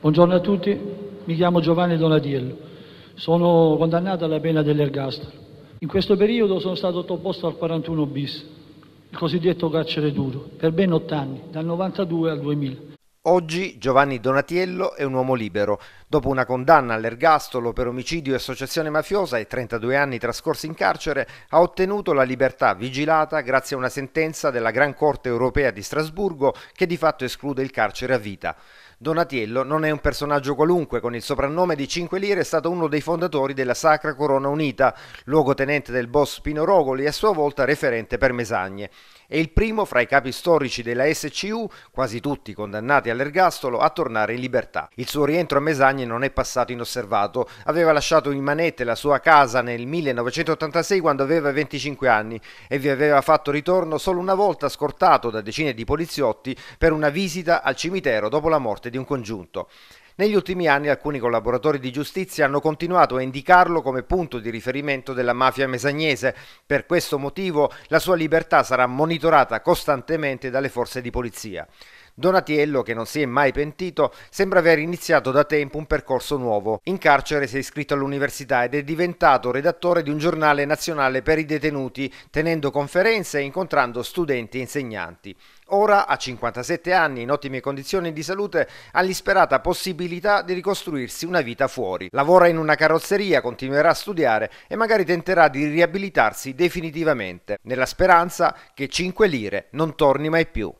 Buongiorno a tutti, mi chiamo Giovanni Donadiello, sono condannato alla pena dell'ergastolo. In questo periodo sono stato sottoposto al 41 bis, il cosiddetto carcere duro, per ben otto anni, dal 92 al 2000. Oggi Giovanni Donatiello è un uomo libero. Dopo una condanna all'ergastolo per omicidio e associazione mafiosa e 32 anni trascorsi in carcere, ha ottenuto la libertà vigilata grazie a una sentenza della Gran Corte europea di Strasburgo che di fatto esclude il carcere a vita. Donatiello non è un personaggio qualunque, con il soprannome di 5 lire è stato uno dei fondatori della Sacra Corona Unita, luogotenente del boss Pino Rogoli e a sua volta referente per Mesagne. È il primo fra i capi storici della SCU, quasi tutti condannati all'ergastolo, a tornare in libertà. Il suo rientro a Mesagne non è passato inosservato. Aveva lasciato in manette la sua casa nel 1986 quando aveva 25 anni e vi aveva fatto ritorno solo una volta scortato da decine di poliziotti per una visita al cimitero dopo la morte di un congiunto. Negli ultimi anni alcuni collaboratori di giustizia hanno continuato a indicarlo come punto di riferimento della mafia mesagnese. Per questo motivo la sua libertà sarà monitorata costantemente dalle forze di polizia. Donatiello, che non si è mai pentito, sembra aver iniziato da tempo un percorso nuovo. In carcere si è iscritto all'università ed è diventato redattore di un giornale nazionale per i detenuti, tenendo conferenze e incontrando studenti e insegnanti. Ora, a 57 anni, in ottime condizioni di salute, ha l'isperata possibilità di ricostruirsi una vita fuori. Lavora in una carrozzeria, continuerà a studiare e magari tenterà di riabilitarsi definitivamente, nella speranza che 5 lire non torni mai più.